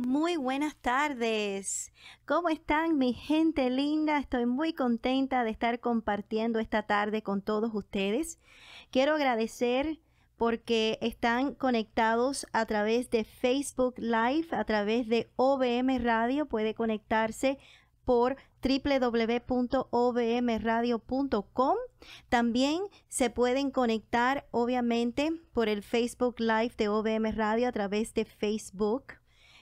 Muy buenas tardes. ¿Cómo están mi gente linda? Estoy muy contenta de estar compartiendo esta tarde con todos ustedes. Quiero agradecer porque están conectados a través de Facebook Live, a través de OBM Radio. Puede conectarse por www.obmradio.com. También se pueden conectar, obviamente, por el Facebook Live de OBM Radio a través de Facebook.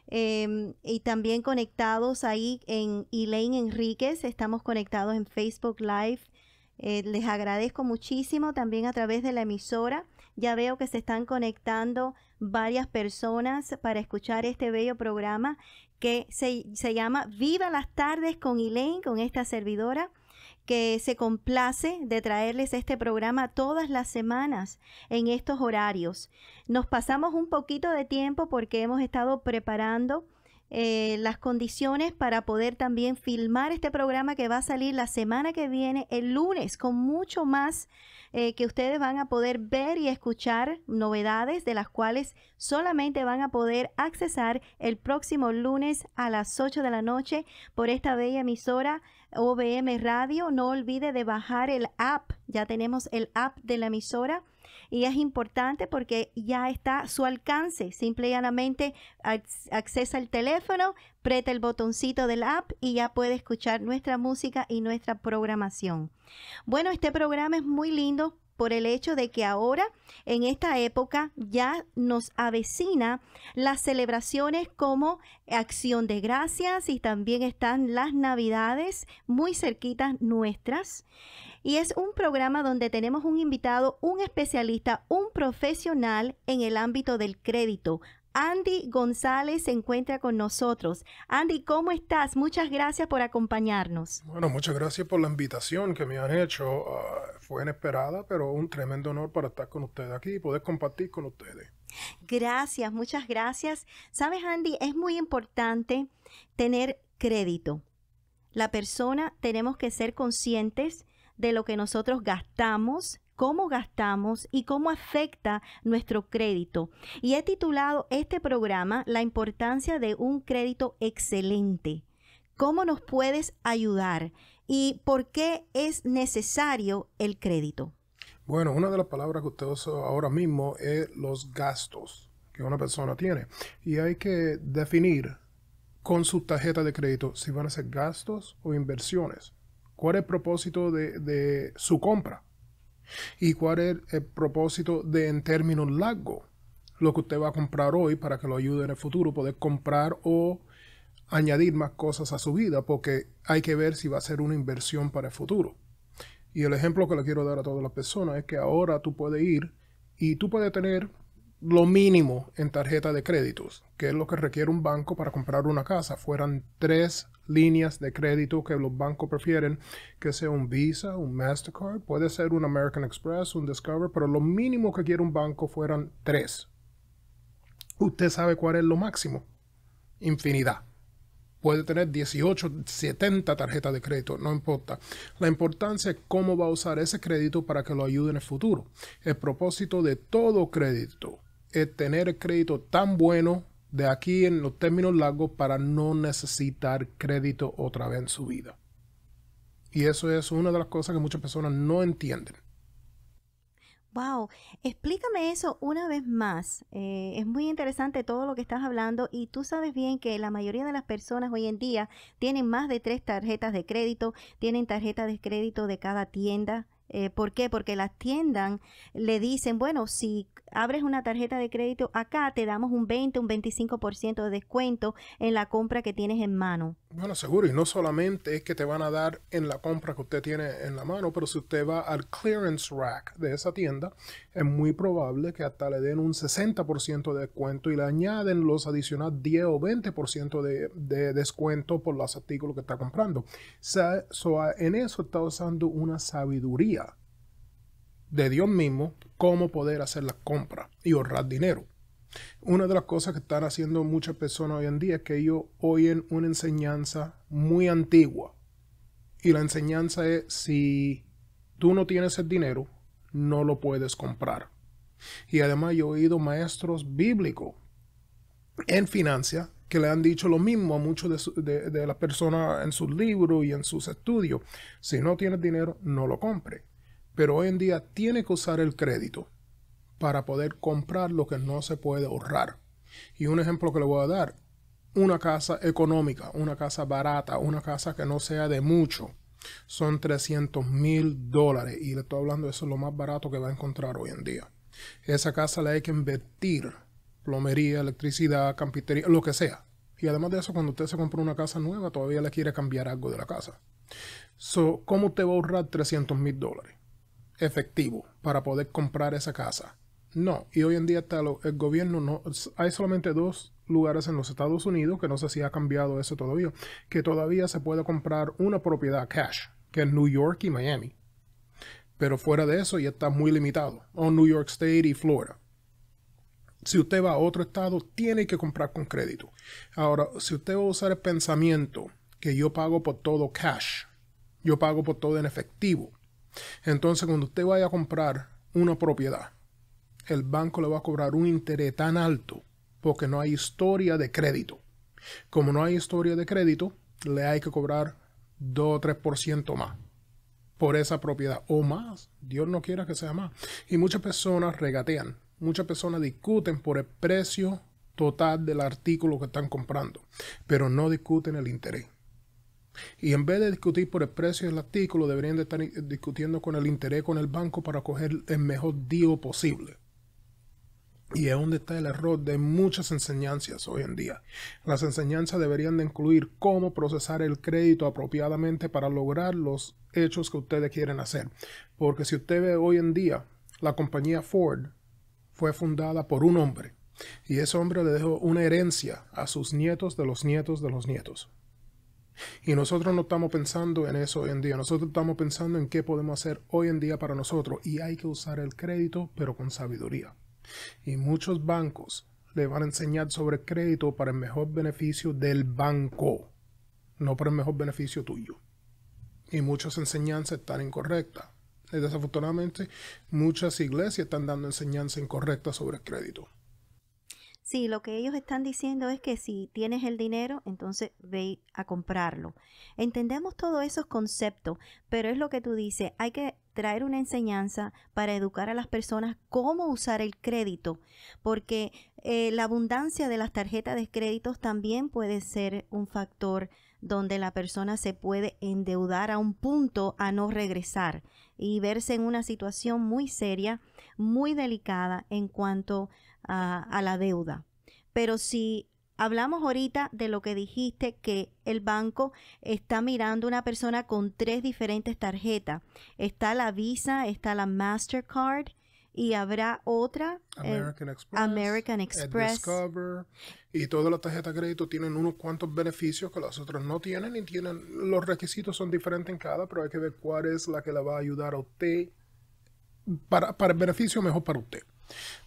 Em, y también conectados ahí en Elaine Enríquez, estamos conectados en Facebook Live. Eh, les agradezco muchísimo también a través de la emisora. Ya veo que se están conectando varias personas para escuchar este bello programa que se, se llama Viva las tardes con Elaine, con esta servidora que se complace de traerles este programa todas las semanas en estos horarios. Nos pasamos un poquito de tiempo porque hemos estado preparando eh, las condiciones para poder también filmar este programa que va a salir la semana que viene, el lunes, con mucho más eh, que ustedes van a poder ver y escuchar novedades de las cuales solamente van a poder accesar el próximo lunes a las 8 de la noche por esta bella emisora OBM Radio. No olvide de bajar el app, ya tenemos el app de la emisora y es importante porque ya está a su alcance. Simple y llanamente accesa el teléfono, preta el botoncito del app y ya puede escuchar nuestra música y nuestra programación. Bueno, este programa es muy lindo por el hecho de que ahora, en esta época, ya nos avecina las celebraciones como Acción de Gracias y también están las Navidades muy cerquitas nuestras y es un programa donde tenemos un invitado, un especialista, un profesional en el ámbito del crédito. Andy González se encuentra con nosotros. Andy, ¿cómo estás? Muchas gracias por acompañarnos. Bueno, muchas gracias por la invitación que me han hecho. Ah, fue inesperada, pero un tremendo honor para estar con ustedes aquí y poder compartir con ustedes. Gracias, muchas gracias. Sabes, Andy, es muy importante tener crédito. La persona tenemos que ser conscientes de lo que nosotros gastamos cómo gastamos y cómo afecta nuestro crédito. Y he titulado este programa La importancia de un crédito excelente. ¿Cómo nos puedes ayudar? ¿Y por qué es necesario el crédito? Bueno, una de las palabras que usted usa ahora mismo es los gastos que una persona tiene. Y hay que definir con su tarjeta de crédito si van a ser gastos o inversiones cuál es el propósito de, su compra y cuál es el propósito de en términos largos lo que usted va a comprar hoy para que lo ayude en el futuro, poder comprar o añadir más cosas a su vida, porque hay que ver si va a ser una inversión para el futuro. Y el ejemplo que le quiero dar a todas las personas es que ahora tú puedes ir y tú puedes tener lo mínimo en tarjeta de créditos, que es lo que requiere un banco para comprar una casa. Fueran tres líneas de crédito que los bancos prefieren, que sea un Visa, un Mastercard, puede ser un American Express, un Discover, pero lo mínimo que quiere un banco fueran tres. Usted sabe cuál es lo máximo. Infinidad. Puede tener 18, 70 tarjetas de crédito, no importa. La importancia es cómo va a usar ese crédito para que lo ayude en el futuro. El propósito de todo crédito es eh, tener crédito tan bueno de aquí en los términos largos para no necesitar crédito otra vez en su vida. Y eso es una de las cosas que muchas personas no entienden. Wow, explícame eso una vez más. Eh, es muy interesante todo lo que estás hablando y tú sabes bien que la mayoría de las personas hoy en día tienen más de tres tarjetas de crédito, tienen tarjetas de crédito de cada tienda, eh, ¿Por qué? Porque las tiendas le dicen, bueno, si abres una tarjeta de crédito acá, te damos un 20, un 25% de descuento en la compra que tienes en mano. Bueno, seguro, y no solamente es que te van a dar en la compra que usted tiene en la mano, pero si usted va al clearance rack de esa tienda, es muy probable que hasta le den un 60% de descuento y le añaden los adicionales 10 o 20% de, de descuento por los artículos que está comprando. en eso está usando una sabiduría de Dios mismo cómo poder hacer las compras y ahorrar dinero. Una de las cosas que están haciendo muchas personas hoy en día es que ellos oyen una enseñanza muy antigua. Y la enseñanza es, si tú no tienes el dinero, no lo puedes comprar. Y además yo he oído maestros bíblicos en financia que le han dicho lo mismo a muchos de, de las personas en sus libros y en sus estudios. Si no tienes dinero, no lo compre pero hoy en día tiene que usar el crédito para poder comprar lo que no se puede ahorrar. Y un ejemplo que le voy a dar, una casa económica, una casa barata, una casa que no sea de mucho, son 300 mil dólares. Y le estoy hablando, eso es lo más barato que va a encontrar hoy en día. Esa casa la hay que invertir, plomería, electricidad, carpintería, lo que sea. Y además de eso, cuando usted se compra una casa nueva, todavía le quiere cambiar algo de la casa. ¿Cómo te va a ahorrar 300 mil dólares? efectivo para poder comprar esa casa. No, y hoy en día está el gobierno no, hay solamente dos lugares en los Estados Unidos, que no sé si ha cambiado eso todavía, que todavía se puede comprar una propiedad cash, que es New York y Miami. Pero fuera de eso ya está muy limitado, o New York State y Florida. Si usted va a otro estado, tiene que comprar con crédito. Ahora, si usted va a usar el pensamiento que yo pago por todo cash, yo pago por todo en efectivo, entonces, cuando usted vaya a comprar una propiedad, el banco le va a cobrar un interés tan alto porque no hay historia de crédito. Como no hay historia de crédito, le hay que cobrar 2 o 3% más por esa propiedad o más. Dios no quiera que sea más. Y muchas personas regatean, muchas personas discuten por el precio total del artículo que están comprando, pero no discuten el interés. Y en vez de discutir por el precio del artículo, deberían de estar discutiendo con el interés con el banco para coger el mejor deal posible. Y es donde está el error de muchas enseñanzas hoy en día. Las enseñanzas deberían de incluir cómo procesar el crédito apropiadamente para lograr los hechos que ustedes quieren hacer. Porque si usted ve hoy en día, la compañía Ford fue fundada por un hombre. Y ese hombre le dejó una herencia a sus nietos de los nietos de los nietos. Y nosotros no estamos pensando en eso hoy en día, nosotros estamos pensando en qué podemos hacer hoy en día para nosotros y hay que usar el crédito pero con sabiduría. Y muchos bancos le van a enseñar sobre crédito para el mejor beneficio del banco, no para el mejor beneficio tuyo. Y muchas enseñanzas están incorrectas. Y desafortunadamente, muchas iglesias están dando enseñanzas incorrectas sobre crédito. Sí, lo que ellos están diciendo es que si tienes el dinero, entonces ve a comprarlo. Entendemos todos esos conceptos, pero es lo que tú dices, hay que traer una enseñanza para educar a las personas cómo usar el crédito, porque eh, la abundancia de las tarjetas de crédito también puede ser un factor donde la persona se puede endeudar a un punto a no regresar y verse en una situación muy seria, muy delicada en cuanto a, la deuda. Pero si hablamos ahorita de lo que dijiste que el banco está mirando una persona con tres diferentes tarjetas. Está la Visa, está la Mastercard y habrá otra eh, American Express, eh, y todas las tarjetas de crédito tienen unos cuantos beneficios que las otras no tienen y tienen los requisitos son diferentes en cada, pero hay que ver cuál es la que la va a ayudar a usted para, para el beneficio mejor para usted.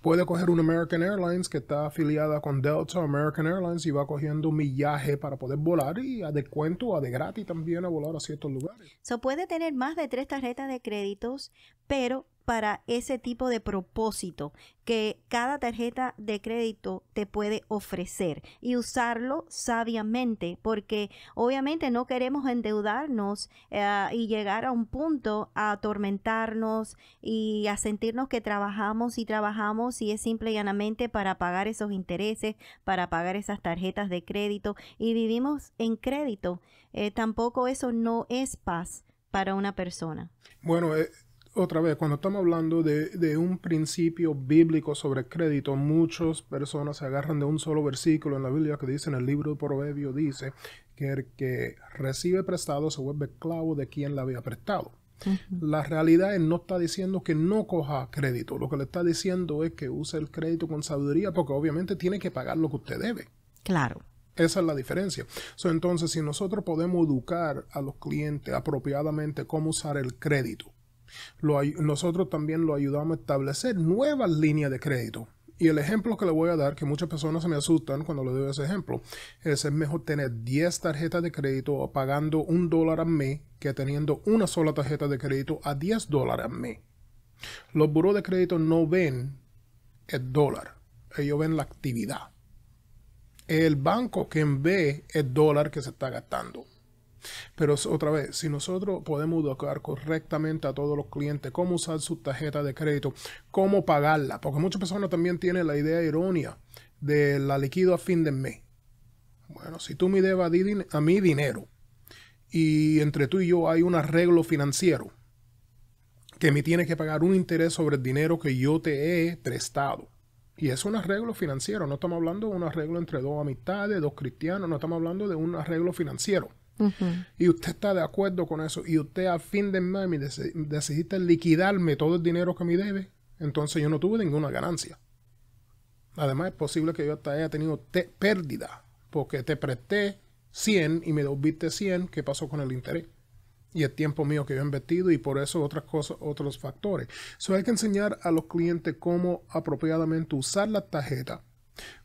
Puede coger un American Airlines que está afiliada con Delta American Airlines y va cogiendo millaje para poder volar y a descuento, a de gratis también a volar a ciertos lugares. Se puede tener más de tres tarjetas de créditos, pero para ese tipo de propósito que cada tarjeta de crédito te puede ofrecer y usarlo sabiamente porque obviamente no queremos endeudarnos eh, y llegar a un punto a atormentarnos y a sentirnos que trabajamos y trabajamos y es simple y llanamente para pagar esos intereses, para pagar esas tarjetas de crédito y vivimos en crédito. Eh, tampoco eso no es paz para una persona. Bueno, eh, otra vez, cuando estamos hablando de, un principio bíblico sobre crédito, muchas personas se agarran de un solo versículo en la Biblia que dice en el libro de Proverbio, dice que el que recibe prestado se vuelve esclavo de quien le había prestado. La realidad no está diciendo que no coja crédito, lo que le está diciendo es que use el crédito con sabiduría porque obviamente tiene que pagar lo que usted debe. Claro. Esa es la diferencia. entonces, si nosotros podemos educar a los clientes apropiadamente cómo usar el crédito, nosotros también lo ayudamos a establecer nuevas líneas de crédito. Y el ejemplo que le voy a dar, que muchas personas se me asustan cuando le doy ese ejemplo, es es mejor tener 10 tarjetas de crédito pagando un dólar al mes que teniendo una sola tarjeta de crédito a 10 dólares al mes. Los buros de crédito no ven el dólar, ellos ven la actividad. El banco quien ve el dólar que se está gastando. Pero otra vez, si nosotros podemos educar correctamente a todos los clientes cómo usar su tarjeta de crédito, cómo pagarla, porque muchas personas también tienen la idea errónea de la liquido a fin de mes. Bueno, si tú me debes a mí dinero y entre tú y yo hay un arreglo financiero que me tienes que pagar un interés sobre el dinero que yo te he prestado. Y es un arreglo financiero, no estamos hablando de un arreglo entre dos amistades, dos cristianos, no estamos hablando de un arreglo financiero. Y usted está de acuerdo con eso. Y usted a fin de mes me decidiste liquidarme todo el dinero que me debe. Entonces yo no tuve ninguna ganancia. Además es posible que yo hasta haya tenido pérdida. Porque te presté 100 y me devolviste 100. ¿Qué pasó con el interés? y el tiempo mío que yo he invertido y por eso otras cosas, otros factores. So hay que enseñar a los clientes cómo apropiadamente usar la tarjeta,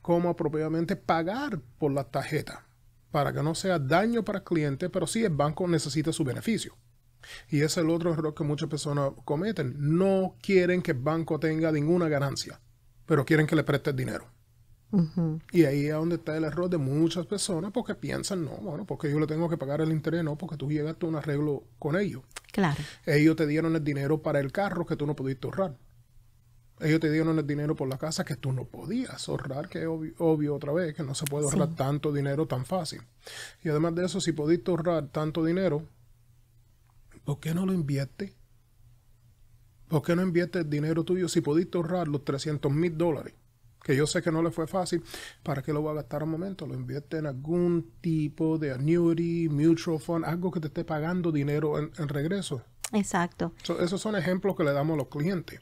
cómo apropiadamente pagar por la tarjeta para que no sea daño para el cliente, pero sí el banco necesita su beneficio. Y ese es el otro error que muchas personas cometen. No quieren que el banco tenga ninguna ganancia, pero quieren que le prestes dinero. Y ahí es donde está el error de muchas personas porque piensan, no, bueno, porque yo le tengo que pagar el interés, no, porque tú llegaste a un arreglo con ellos. Claro. Ellos te dieron el dinero para el carro que tú no pudiste ahorrar. Ellos te dieron el dinero por la casa que tú no podías ahorrar, que es obvio, otra vez, que no se puede ahorrar tanto dinero tan fácil. Y además de eso, si pudiste ahorrar tanto dinero, ¿por qué no lo invierte? ¿Por qué no invierte el dinero tuyo si pudiste ahorrar los 300 mil dólares? Que yo sé que no le fue fácil, ¿para qué lo voy a gastar un momento? Lo invierte en algún tipo de annuity, mutual fund, algo que te esté pagando dinero en, regreso. Exacto. esos son ejemplos que le damos a los clientes.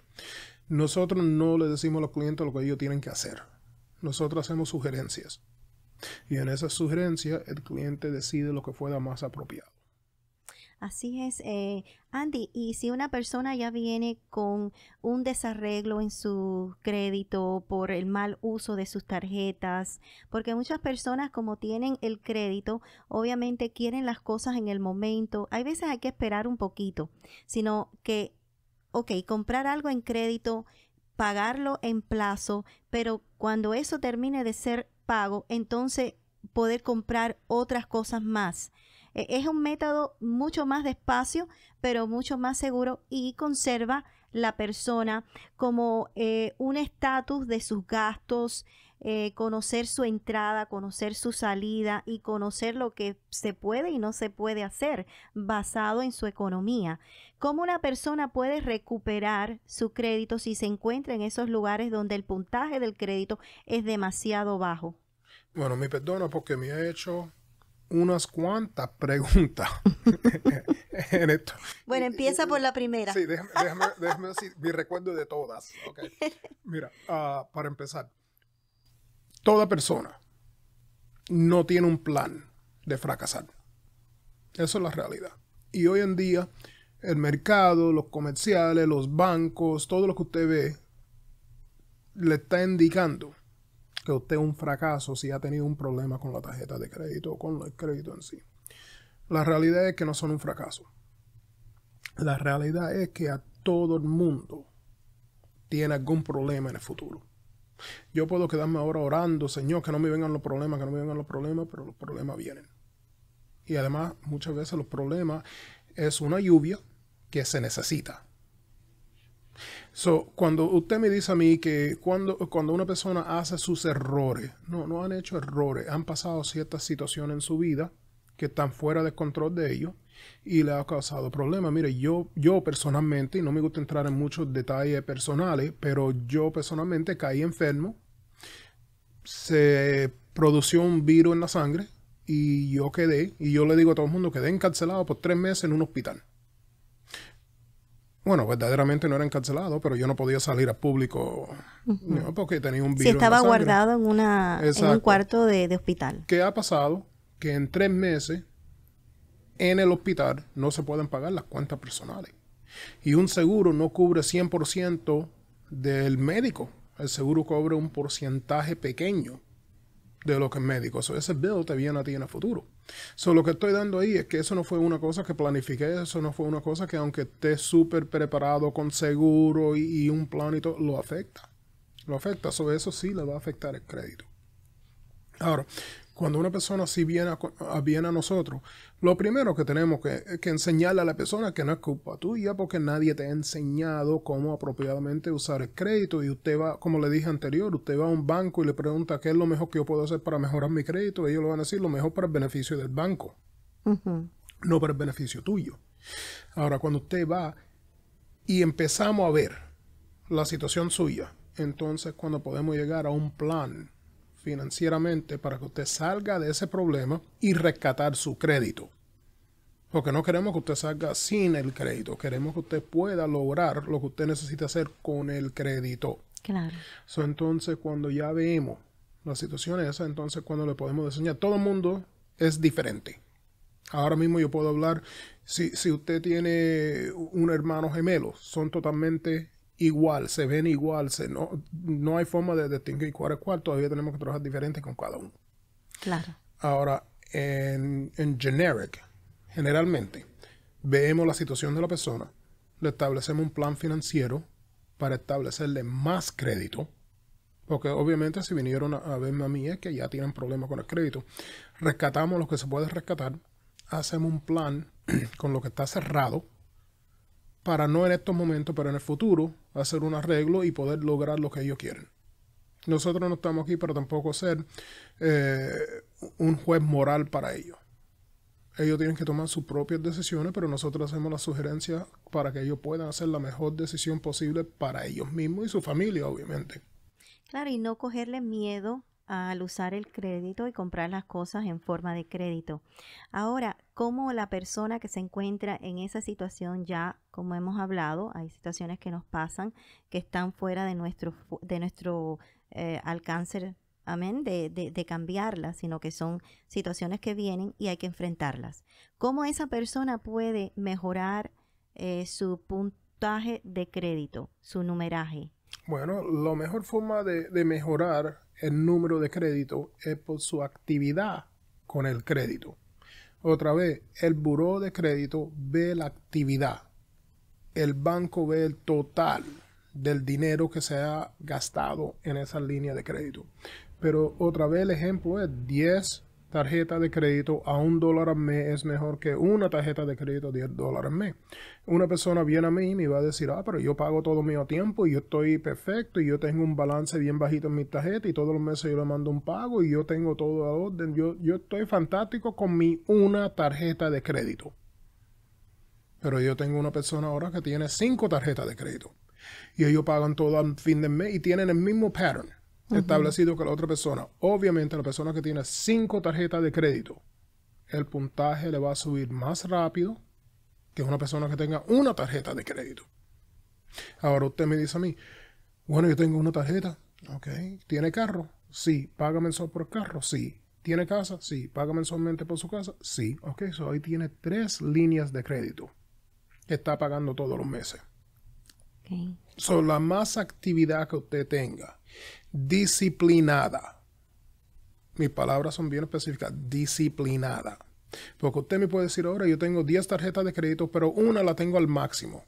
Nosotros no le decimos a los clientes lo que ellos tienen que hacer. Nosotros hacemos sugerencias. Y en esas sugerencias el cliente decide lo que fuera más apropiado. Así es, eh, Andy. Y si una persona ya viene con un desarreglo en su crédito por el mal uso de sus tarjetas, porque muchas personas como tienen el crédito, obviamente quieren las cosas en el momento. Hay veces hay que esperar un poquito, sino que ok, comprar algo en crédito, pagarlo en plazo, pero cuando eso termine de ser pago, entonces poder comprar otras cosas más. E, es un método mucho más despacio, pero mucho más seguro y conserva la persona como eh, un estatus de sus gastos, eh, conocer su entrada, conocer su salida y conocer lo que se puede y no se puede hacer basado en su economía. ¿Cómo una persona puede recuperar su crédito si se encuentra en esos lugares donde el puntaje del crédito es demasiado bajo? Bueno, me perdono porque me he hecho unas cuantas preguntas Bueno, empieza por la primera. Sí, déjame, decir mi recuerdo de todas. Mira, ah, para empezar, Toda persona no tiene un plan de fracasar. Eso es la realidad. Y hoy en día, el mercado, los comerciales, los bancos, todo lo que usted ve, le está indicando que usted es un fracaso si ha tenido un problema con la tarjeta de crédito o con el crédito en sí. La realidad es que no son un fracaso. La realidad es que a todo el mundo tiene algún problema en el futuro. Yo puedo quedarme ahora orando, Señor, que no me vengan los problemas, que no me vengan los problemas, pero los problemas vienen. Y además, muchas veces los problemas es una lluvia que se necesita. So, cuando usted me dice a mí que cuando, cuando una persona hace sus errores, no, no han hecho errores, han pasado ciertas situaciones en su vida que están fuera de control de ellos y le ha causado problemas. Mire, yo, yo personalmente, y no me gusta entrar en muchos detalles personales, pero yo personalmente caí enfermo, se produció un virus en la sangre y yo quedé, y yo le digo a todo el mundo, quedé encarcelado por tres meses en un hospital. Bueno, verdaderamente no era encarcelado, pero yo no podía salir al público porque tenía un virus. Si estaba en la guardado en, una, en un cuarto de hospital. ¿Qué ha pasado? Que en tres meses en el hospital no se pueden pagar las cuentas personales. Y un seguro no cubre 100% del médico. El seguro cubre un porcentaje pequeño de lo que es médico. So, ese bill te viene a ti en el futuro. So, lo que estoy dando ahí es que eso no fue una cosa que planifiqué, eso no fue una cosa que aunque estés súper preparado con seguro y, un planito lo afecta. Lo afecta. sobre eso sí le va a afectar el crédito. Ahora, cuando una persona sí viene a, viene a nosotros, lo primero que tenemos que, enseñarle a la persona que no es culpa tuya porque nadie te ha enseñado cómo apropiadamente usar el crédito y usted va, como le dije anterior, usted va a un banco y le pregunta qué es lo mejor que yo puedo hacer para mejorar mi crédito, ellos le van a decir lo mejor para el beneficio del banco, no para el beneficio tuyo. Ahora, cuando usted va y empezamos a ver la situación suya, entonces cuando podemos llegar a un plan financieramente para que usted salga de ese problema y rescatar su crédito. Porque no queremos que usted salga sin el crédito, queremos que usted pueda lograr lo que usted necesita hacer con el crédito. Claro. entonces, cuando ya vemos la situación esa, entonces cuando le podemos diseñar, todo el mundo es diferente. Ahora mismo yo puedo hablar, si, si usted tiene un hermano gemelo, son totalmente igual, se ven igual, se, no, no hay forma de distinguir cuál es cuál, todavía tenemos que trabajar diferente con cada uno. Claro. Ahora, en, generic, generalmente, vemos la situación de la persona, le establecemos un plan financiero para establecerle más crédito, porque obviamente si vinieron a, a verme a mí es que ya tienen problemas con el crédito, rescatamos lo que se puede rescatar, hacemos un plan con lo que está cerrado, para no en estos momentos, pero en el futuro, hacer un arreglo y poder lograr lo que ellos quieren. Nosotros no estamos aquí para tampoco ser eh, un juez moral para ellos. Ellos tienen que tomar sus propias decisiones, pero nosotros hacemos las sugerencias para que ellos puedan hacer la mejor decisión posible para ellos mismos y su familia, obviamente. Claro, y no cogerle miedo al usar el crédito y comprar las cosas en forma de crédito. Ahora, cómo la persona que se encuentra en esa situación ya, como hemos hablado, hay situaciones que nos pasan que están fuera de nuestro, de nuestro eh, alcance, amén, de, cambiarlas, sino que son situaciones que vienen y hay que enfrentarlas. ¿Cómo esa persona puede mejorar eh, su puntaje de crédito, su numeraje? Bueno, la mejor forma de mejorar el número de crédito es por su actividad con el crédito. Otra vez, el buró de crédito ve la actividad. El banco ve el total del dinero que se ha gastado en esa línea de crédito. Pero otra vez el ejemplo es 10 tarjeta de crédito a un dólar al mes es mejor que una tarjeta de crédito a 10 dólares al mes. Una persona viene a mí y me va a decir, ah, pero yo pago todo mi tiempo y yo estoy perfecto y yo tengo un balance bien bajito en mi tarjeta y todos los meses yo le mando un pago y yo tengo todo a orden. Yo, yo estoy fantástico con mi una tarjeta de crédito. Pero yo tengo una persona ahora que tiene cinco tarjetas de crédito. Y ellos pagan todo al fin de mes y tienen el mismo pattern establecido que la otra persona, obviamente la persona que tiene cinco tarjetas de crédito, el puntaje le va a subir más rápido que una persona que tenga una tarjeta de crédito. Ahora usted me dice a mí, bueno, yo tengo una tarjeta, ok, ¿tiene carro? Sí, paga mensual por carro, sí. ¿Tiene casa? Sí. ¿Paga mensualmente por su casa? Sí. Ok, so ahí tiene tres líneas de crédito que está pagando todos los meses. Okay. So, la más actividad que usted tenga disciplinada. Mis palabras son bien específicas, disciplinada. Porque usted me puede decir ahora, yo tengo 10 tarjetas de crédito, pero una la tengo al máximo.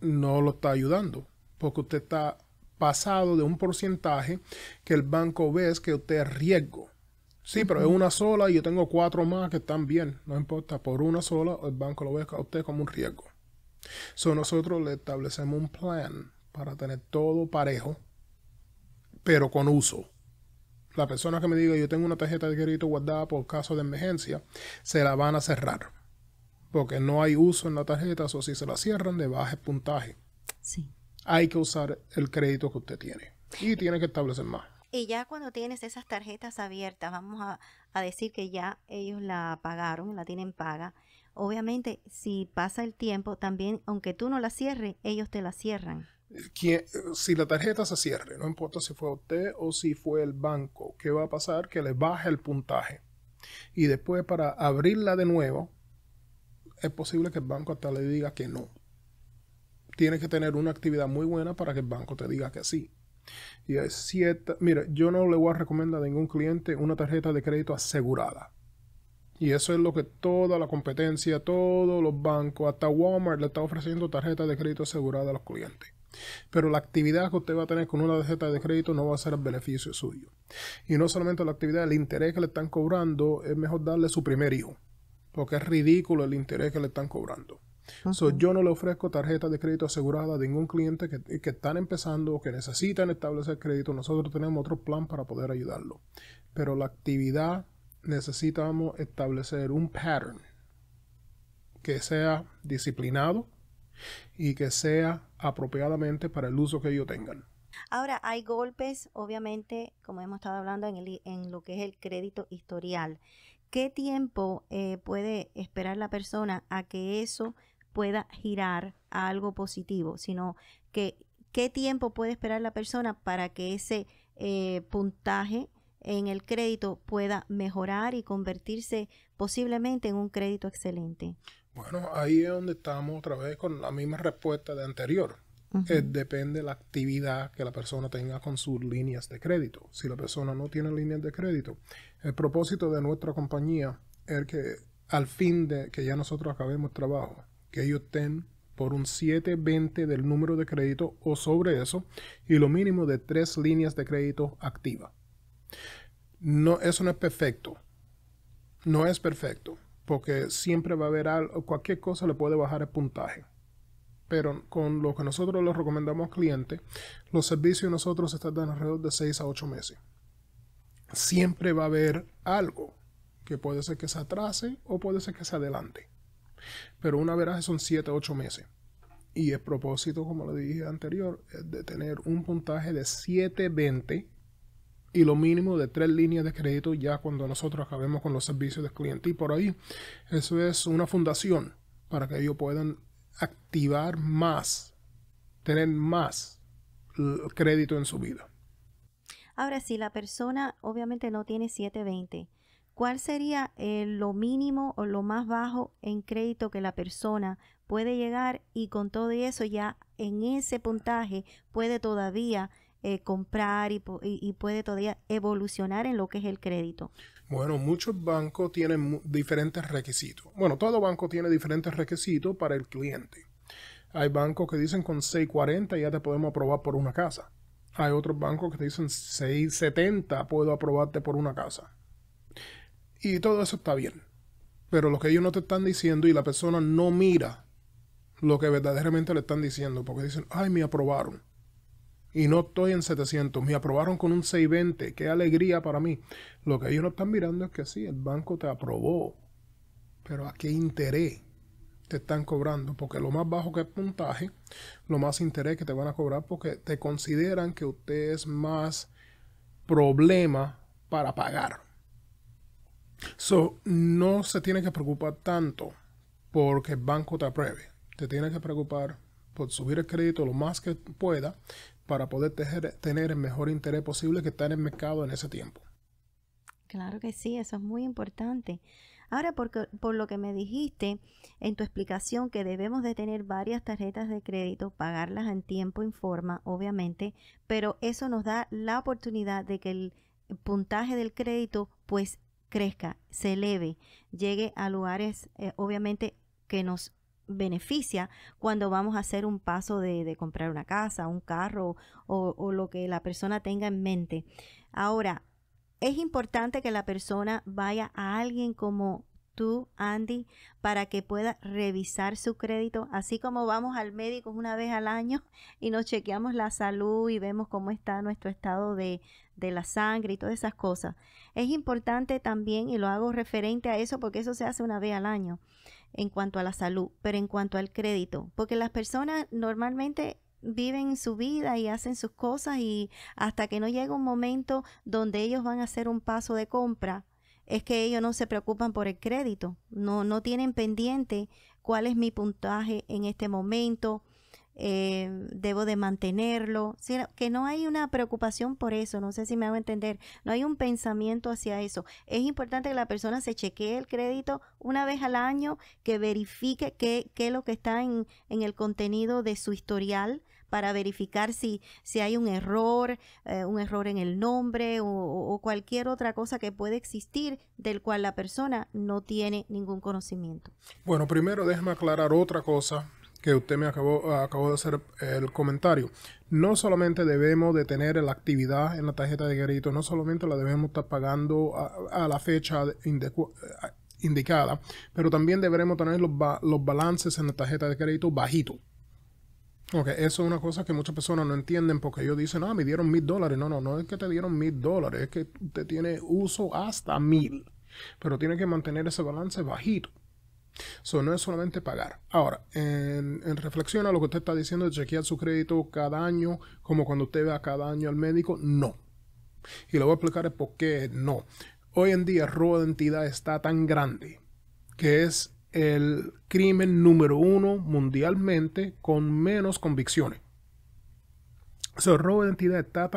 No lo está ayudando, porque usted está pasado de un porcentaje que el banco ve que usted es riesgo. Sí, pero es una sola y yo tengo cuatro más que están bien. No importa, por una sola el banco lo ve a usted como un riesgo. son nosotros le establecemos un plan para tener todo parejo pero con uso. La persona que me diga yo tengo una tarjeta de crédito guardada por caso de emergencia, se la van a cerrar. Porque no hay uso en la tarjeta, o si se la cierran, de baja puntaje. Sí. Hay que usar el crédito que usted tiene. Y eh, tiene que establecer más. Y ya cuando tienes esas tarjetas abiertas, vamos a, a, decir que ya ellos la pagaron, la tienen paga. Obviamente, si pasa el tiempo, también, aunque tú no la cierres, ellos te la cierran si la tarjeta se cierre, no importa si fue usted o si fue el banco, ¿qué va a pasar? Que le baje el puntaje. Y después para abrirla de nuevo, es posible que el banco hasta le diga que no. Tienes que tener una actividad muy buena para que el banco te diga que sí. Y es cierta, mira, yo no le voy a recomendar a ningún cliente una tarjeta de crédito asegurada. Y eso es lo que toda la competencia, todos los bancos, hasta Walmart le está ofreciendo tarjetas de crédito asegurada a los clientes. Pero la actividad que usted va a tener con una tarjeta de crédito no va a ser el beneficio suyo. Y no solamente la actividad, el interés que le están cobrando es mejor darle su primer hijo. Porque es ridículo el interés que le están cobrando. yo no le ofrezco tarjeta de crédito asegurada a ningún cliente que, que están empezando o que necesitan establecer crédito. Nosotros tenemos otro plan para poder ayudarlo. Pero la actividad necesitamos establecer un pattern que sea disciplinado y que sea apropiadamente para el uso que ellos tengan. Ahora, hay golpes, obviamente, como hemos estado hablando, en, el, en lo que es el crédito historial. ¿Qué tiempo eh, puede esperar la persona a que eso pueda girar a algo positivo? Sino que, ¿qué tiempo puede esperar la persona para que ese eh, puntaje en el crédito pueda mejorar y convertirse posiblemente en un crédito excelente? Bueno, ahí es donde estamos otra vez con la misma respuesta de anterior. depende de la actividad que la persona tenga con sus líneas de crédito. Si la persona no tiene líneas de crédito, el propósito de nuestra compañía es que al fin de que ya nosotros acabemos el trabajo, que ellos estén por un 720 del número de crédito o sobre eso y lo mínimo de tres líneas de crédito activas. No, eso no es perfecto. No es perfecto porque siempre va a haber algo, cualquier cosa le puede bajar el puntaje. Pero con lo que nosotros le recomendamos al cliente, los servicios nosotros están alrededor de 6 a 8 meses. Siempre va a haber algo que puede ser que se atrase o puede ser que se adelante. Pero una veraje son 7 a 8 meses. Y el propósito, como le dije anterior, es de tener un puntaje de 720 y lo mínimo de tres líneas de crédito ya cuando nosotros acabemos con los servicios del cliente. Y por ahí, eso es una fundación para que ellos puedan activar más, tener más eh, crédito en su vida. Ahora, si la persona obviamente no tiene 720, ¿cuál sería eh, lo mínimo o lo más bajo en crédito que la persona puede llegar y con todo eso ya en ese puntaje puede todavía eh, comprar y, puede todavía evolucionar en lo que es el crédito? Bueno, muchos bancos tienen diferentes requisitos. Bueno, todo banco tiene diferentes requisitos para el cliente. Hay bancos que dicen con 640 ya te podemos aprobar por una casa. Hay otros bancos que te dicen 670 puedo aprobarte por una casa. Y todo eso está bien. Pero lo que ellos no te están diciendo y la persona no mira lo que verdaderamente le están diciendo porque dicen, ay, me aprobaron y no estoy en 700. Me aprobaron con un 620. Qué alegría para mí. Lo que ellos no están mirando es que sí, el banco te aprobó. Pero ¿a qué interés te están cobrando? Porque lo más bajo que es puntaje, lo más interés que te van a cobrar porque te consideran que usted es más problema para pagar. So, no se tiene que preocupar tanto porque el banco te apruebe. Te tiene que preocupar por subir el crédito lo más que pueda para poder tener el mejor interés posible que está en el mercado en ese tiempo. Claro que sí, eso es muy importante. Ahora, porque, por lo que me dijiste en tu explicación que debemos de tener varias tarjetas de crédito, pagarlas en tiempo, en forma, obviamente, pero eso nos da la oportunidad de que el puntaje del crédito pues crezca, se eleve, llegue a lugares eh, obviamente que nos beneficia cuando vamos a hacer un paso de, de comprar una casa, un carro o, lo que la persona tenga en mente. Ahora, es importante que la persona vaya a alguien como tú, Andy, para que pueda revisar su crédito, así como vamos al médico una vez al año y nos chequeamos la salud y vemos cómo está nuestro estado de, de la sangre y todas esas cosas. Es importante también, y lo hago referente a eso porque eso se hace una vez al año, en cuanto a la salud, pero en cuanto al crédito, porque las personas normalmente viven su vida y hacen sus cosas y hasta que no llega un momento donde ellos van a hacer un paso de compra, es que ellos no se preocupan por el crédito, no, no tienen pendiente cuál es mi puntaje en este momento, eh, debo de mantenerlo, sino que no hay una preocupación por eso, no sé si me hago entender, no hay un pensamiento hacia eso. Es importante que la persona se chequee el crédito una vez al año, que verifique qué, qué es lo que está en, en el contenido de su historial, para verificar si, si hay un error, eh, un error en el nombre o, cualquier otra cosa que puede existir del cual la persona no tiene ningún conocimiento. Bueno, primero déjame aclarar otra cosa que usted me acabó, de hacer el comentario. No solamente debemos de tener la actividad en la tarjeta de crédito, no solamente la debemos estar pagando a, la fecha eh, indicada, pero también deberemos tener los, los balances en la tarjeta de crédito bajitos. Ok, eso es una cosa que muchas personas no entienden porque ellos dicen, ah, me dieron mil dólares. No, no, no es que te dieron mil dólares, es que usted tiene uso hasta mil. Pero tiene que mantener ese balance bajito. Eso no es solamente pagar. Ahora, en, reflexión a lo que usted está diciendo de chequear su crédito cada año, como cuando usted va cada año al médico, no. Y le voy a explicar el por qué no. Hoy en día el robo de identidad está tan grande que es el crimen número uno mundialmente con menos convicciones. sea, el robo de identidad está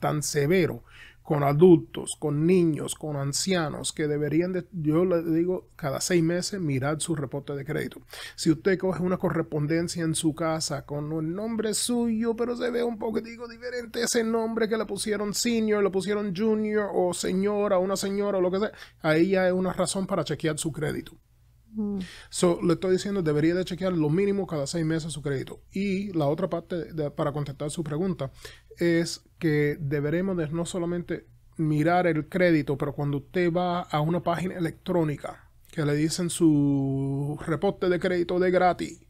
tan severo con adultos, con niños, con ancianos, que deberían de, yo le digo, cada seis meses mirar su reporte de crédito. Si usted coge una correspondencia en su casa con el nombre suyo, pero se ve un poquitico diferente ese nombre que le pusieron senior, le pusieron junior o señora, una señora o lo que sea, ahí ya es una razón para chequear su crédito. Mm. So, le estoy diciendo, debería de chequear lo mínimo cada seis meses su crédito. Y la otra parte para contestar su pregunta es que deberemos no solamente mirar el crédito, pero cuando usted va a una página electrónica que le dicen su reporte de crédito de gratis,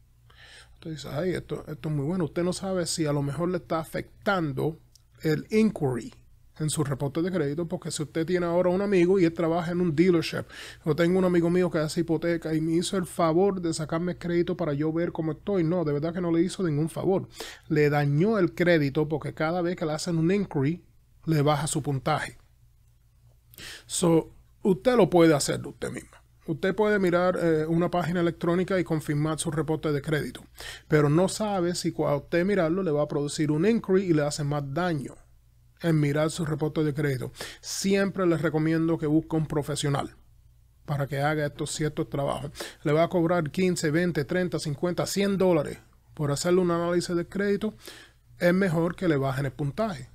usted dice, ay, esto, esto es muy bueno. Usted no sabe si a lo mejor le está afectando el inquiry, en su reporte de crédito, porque si usted tiene ahora un amigo y él trabaja en un dealership, o tengo un amigo mío que hace hipoteca y me hizo el favor de sacarme crédito para yo ver cómo estoy, no, de verdad que no le hizo ningún favor, le dañó el crédito porque cada vez que le hacen un inquiry, le baja su puntaje. So, usted lo puede hacer de usted mismo Usted puede mirar eh, una página electrónica y confirmar su reporte de crédito, pero no sabe si cuando usted mirarlo le va a producir un inquiry y le hace más daño en mirar su reporte de crédito. Siempre les recomiendo que busque un profesional para que haga estos ciertos trabajos. Le va a cobrar 15, 20, 30, 50, 100 dólares por hacerle un análisis de crédito. Es mejor que le bajen el puntaje.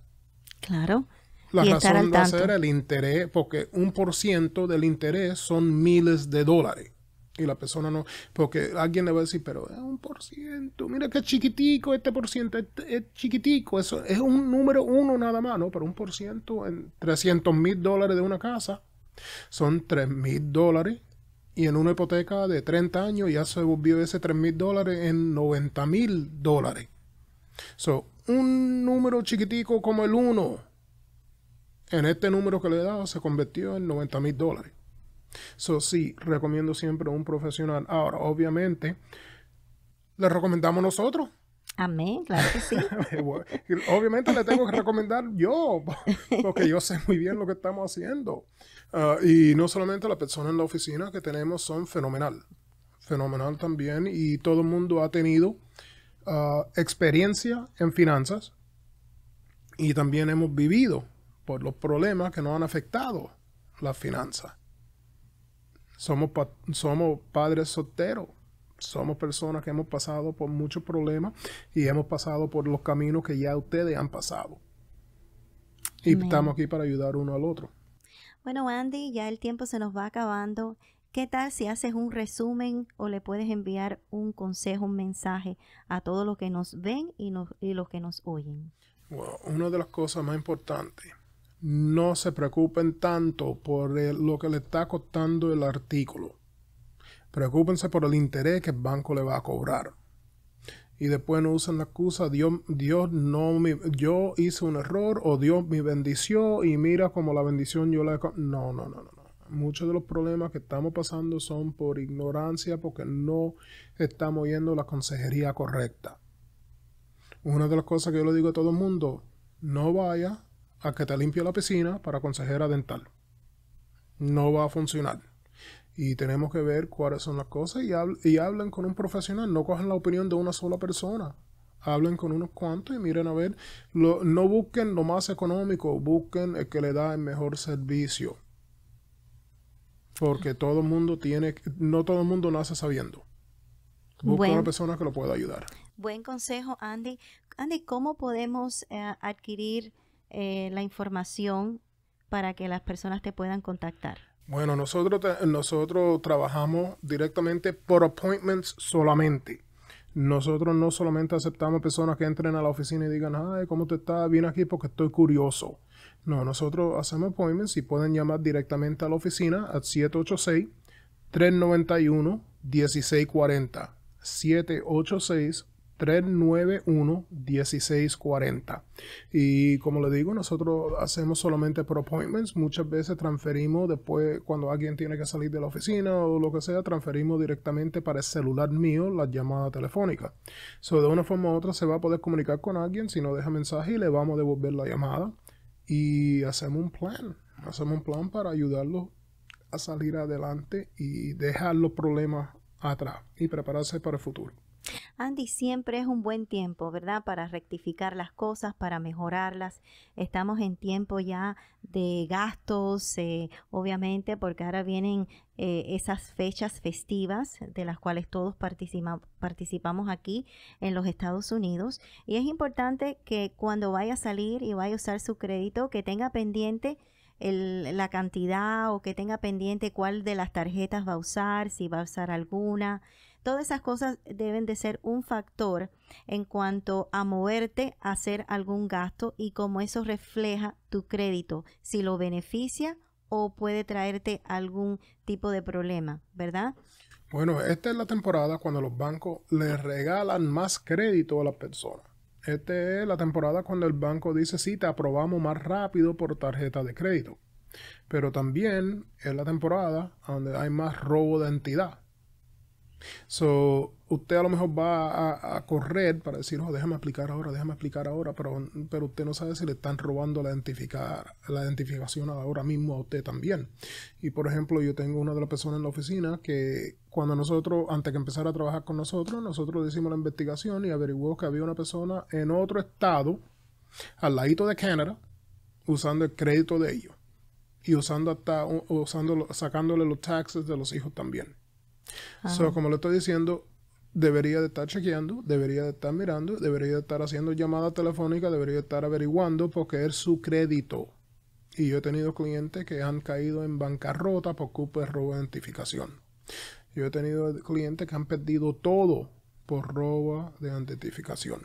Claro. La razón va a el interés, porque un por ciento del interés son miles de dólares y la persona no, porque alguien le va a decir, pero es ah, un por ciento, mira que chiquitico este por ciento, es, chiquitico, eso es un número uno nada más, ¿no? Pero un por ciento en 300 mil dólares de una casa son 3 mil dólares y en una hipoteca de 30 años ya se volvió ese 3 mil dólares en 90 mil dólares. So, un número chiquitico como el uno en este número que le he dado se convirtió en 90 mil dólares. So, sí, recomiendo siempre a un profesional. Ahora, obviamente, le recomendamos nosotros. Amén, claro que sí. Obviamente le tengo que recomendar yo, porque yo sé muy bien lo que estamos haciendo. Ah, y no solamente las personas en la oficina que tenemos son fenomenal, fenomenal también. Y todo el mundo ha tenido ah, experiencia en finanzas y también hemos vivido por los problemas que nos han afectado las finanzas. Somos, somos padres solteros. Somos personas que hemos pasado por muchos problemas y hemos pasado por los caminos que ya ustedes han pasado. Y estamos aquí para ayudar uno al otro. Bueno, Andy, ya el tiempo se nos va acabando. ¿Qué tal si haces un resumen o le puedes enviar un consejo, un mensaje a todos los que nos ven y, nos, los que nos oyen? una de las cosas más importantes no se preocupen tanto por lo que le está costando el artículo. Preocúpense por el interés que el banco le va a cobrar. Y después no usen la excusa, Dios, Dios no me, yo hice un error o Dios me bendició y mira como la bendición yo la... No, no, no, no. no. Muchos de los problemas que estamos pasando son por ignorancia porque no estamos yendo la consejería correcta. Una de las cosas que yo le digo a todo el mundo, no vaya a que te limpie la piscina para consejera dental. No va a funcionar. Y tenemos que ver cuáles son las cosas y, hablen con un profesional. No cojan la opinión de una sola persona. Hablen con unos cuantos y miren a ver. no busquen lo más económico, busquen el que le da el mejor servicio. Porque todo el mundo tiene, no todo el mundo nace sabiendo. Busca una persona que lo pueda ayudar. Buen consejo, Andy. Andy, ¿cómo podemos eh, adquirir eh, la información para que las personas te puedan contactar? Bueno, nosotros, nosotros trabajamos directamente por appointments solamente. Nosotros no solamente aceptamos personas que entren a la oficina y digan, ay, ¿cómo te estás? Vine aquí porque estoy curioso. No, nosotros hacemos appointments y pueden llamar directamente a la oficina al 786-391-1640. 786 391-1640. Y como le digo, nosotros hacemos solamente por appointments. Muchas veces transferimos después, cuando alguien tiene que salir de la oficina o lo que sea, transferimos directamente para el celular mío la llamada telefónica de una forma u otra se va a poder comunicar con alguien. Si no deja mensaje y le vamos a devolver la llamada. Y hacemos un plan. Hacemos un plan para ayudarlo a salir adelante y dejar los problemas atrás y prepararse para el futuro. Andy, siempre es un buen tiempo, ¿verdad? Para rectificar las cosas, para mejorarlas. Estamos en tiempo ya de gastos, eh, obviamente, porque ahora vienen eh, esas fechas festivas de las cuales todos participamos aquí en los Estados Unidos. Y es importante que cuando vaya a salir y vaya a usar su crédito, que tenga pendiente la cantidad o que tenga pendiente cuál de las tarjetas va a usar, si va a usar alguna. Todas esas cosas deben de ser un factor en cuanto a moverte a hacer algún gasto y cómo eso refleja tu crédito, si lo beneficia o puede traerte algún tipo de problema, ¿verdad? Bueno, esta es la temporada cuando los bancos le regalan más crédito a las personas. Esta es la temporada cuando el banco dice sí, te aprobamos más rápido por tarjeta de crédito. Pero también es la temporada donde hay más robo de entidad. So, usted a lo mejor va a, correr para decir, oh, déjame aplicar ahora, déjame explicar ahora, pero, pero usted no sabe si le están robando la, identificar, la identificación ahora mismo a usted también. Y por ejemplo, yo tengo una de las personas en la oficina que cuando nosotros, antes que empezara a trabajar con nosotros, nosotros hicimos la investigación y averiguó que había una persona en otro estado, al ladito de Canadá, usando el crédito de ellos y usando hasta sacándole los taxes de los hijos también. Ah. como le estoy diciendo, debería de estar chequeando, debería de estar mirando, debería de estar haciendo llamadas telefónicas, debería de estar averiguando por qué es su crédito. Y yo he tenido clientes que han caído en bancarrota por culpa de robo de identificación. Yo he tenido clientes que han perdido todo por robo de identificación.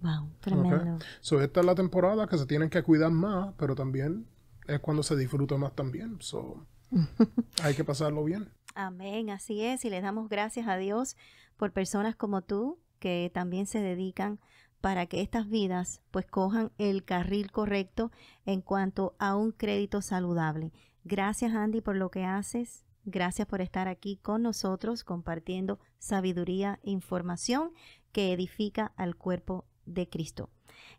Wow, tremendo. So, esta es la temporada que se tienen que cuidar más, pero también es cuando se disfruta más también. hay que pasarlo bien. Amén, así es. Y le damos gracias a Dios por personas como tú que también se dedican para que estas vidas pues cojan el carril correcto en cuanto a un crédito saludable. Gracias Andy por lo que haces. Gracias por estar aquí con nosotros compartiendo sabiduría e información que edifica al cuerpo de Cristo.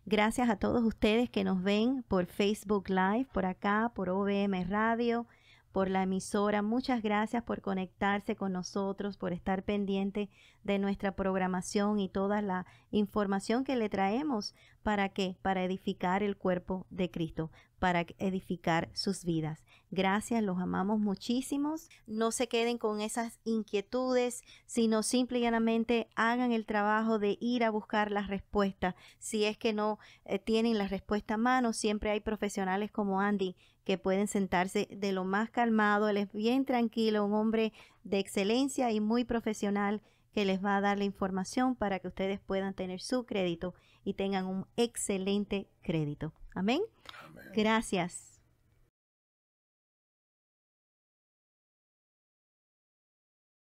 Gracias a todos ustedes que nos ven por Facebook Live, por acá, por OBM Radio, por la emisora. Muchas gracias por conectarse con nosotros, por estar pendiente de nuestra programación y toda la información que le traemos ¿Para qué? Para edificar el cuerpo de Cristo, para edificar sus vidas. Gracias, los amamos muchísimos. No se queden con esas inquietudes, sino simple llanamente hagan el trabajo de ir a buscar las respuestas. Si es que no eh, tienen la respuesta a mano, siempre hay profesionales como Andy que pueden sentarse de lo más calmado. Él es bien tranquilo, un hombre de excelencia y muy profesional que les va a dar la información para que ustedes puedan tener su crédito y tengan un excelente crédito. Amén. Gracias.